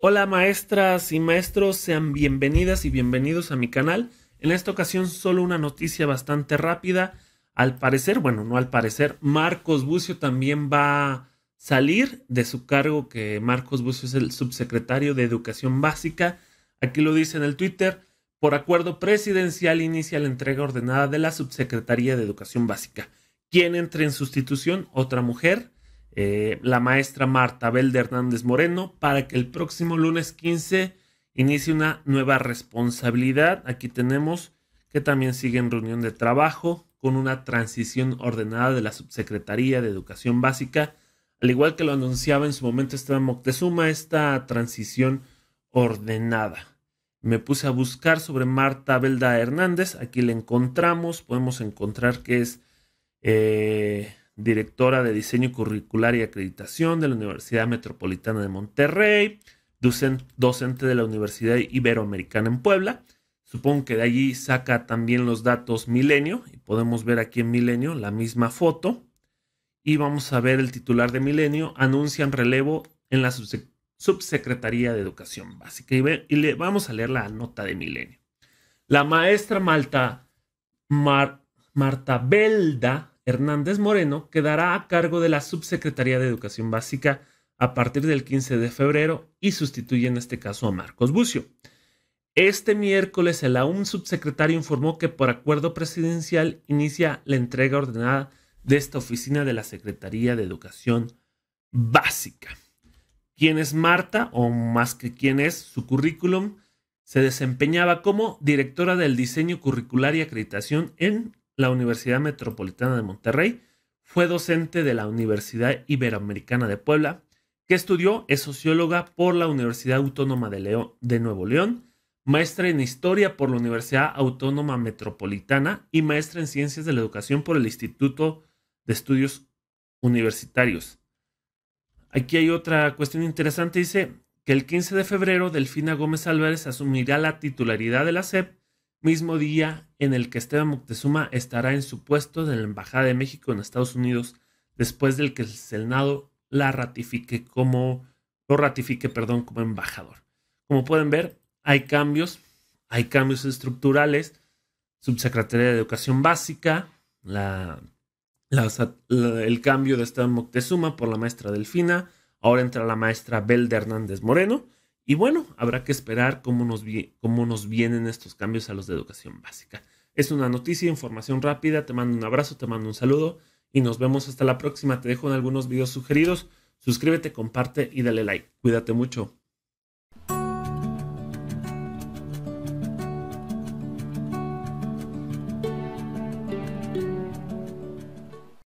Hola maestras y maestros, sean bienvenidas y bienvenidos a mi canal. En esta ocasión solo una noticia bastante rápida. Al parecer, bueno, no al parecer, Marcos Bucio también va a salir de su cargo, que Marcos Bucio es el subsecretario de Educación Básica. Aquí lo dice en el Twitter. Por acuerdo presidencial inicia la entrega ordenada de la Subsecretaría de Educación Básica. Quien entra en sustitución? Otra mujer eh, la maestra Marta Belda Hernández Moreno para que el próximo lunes 15 inicie una nueva responsabilidad. Aquí tenemos que también sigue en reunión de trabajo con una transición ordenada de la Subsecretaría de Educación Básica, al igual que lo anunciaba en su momento Esteban Moctezuma, esta transición ordenada. Me puse a buscar sobre Marta Belda Hernández, aquí la encontramos, podemos encontrar que es eh, directora de Diseño Curricular y Acreditación de la Universidad Metropolitana de Monterrey, docente de la Universidad Iberoamericana en Puebla. Supongo que de allí saca también los datos Milenio y podemos ver aquí en Milenio la misma foto. Y vamos a ver el titular de Milenio, anuncian relevo en la Subsecretaría de Educación Básica. Y, le, vamos a leer la nota de Milenio. La maestra Malta Marta Belda Hernández Moreno quedará a cargo de la Subsecretaría de Educación Básica a partir del 15 de febrero y sustituye en este caso a Marcos Bucio. Este miércoles el aún subsecretario informó que por acuerdo presidencial inicia la entrega ordenada de esta oficina de la Secretaría de Educación Básica. ¿Quién es Marta? O más que quién es, su currículum se desempeñaba como directora del diseño curricular y acreditación en la Universidad Metropolitana de Monterrey, fue docente de la Universidad Iberoamericana de Puebla, que estudió, es socióloga por la Universidad Autónoma de, de Nuevo León, maestra en Historia por la Universidad Autónoma Metropolitana y maestra en Ciencias de la Educación por el Instituto de Estudios Universitarios. Aquí hay otra cuestión interesante, dice que el 15 de febrero Delfina Gómez Álvarez asumirá la titularidad de la SEP mismo día en el que Esteban Moctezuma estará en su puesto de la Embajada de México en Estados Unidos, después del que el Senado la ratifique como, lo ratifique, perdón, como embajador. Como pueden ver, hay cambios, hay cambios estructurales, Subsecretaría de Educación Básica, el cambio de Esteban Moctezuma por la maestra Delfina, ahora entra la maestra Belda Hernández Moreno, y bueno, habrá que esperar cómo nos, cómo nos vienen estos cambios a los de educación básica. Es una noticia, información rápida, te mando un abrazo, te mando un saludo y nos vemos hasta la próxima. Te dejo en algunos videos sugeridos. Suscríbete, comparte y dale like. Cuídate mucho.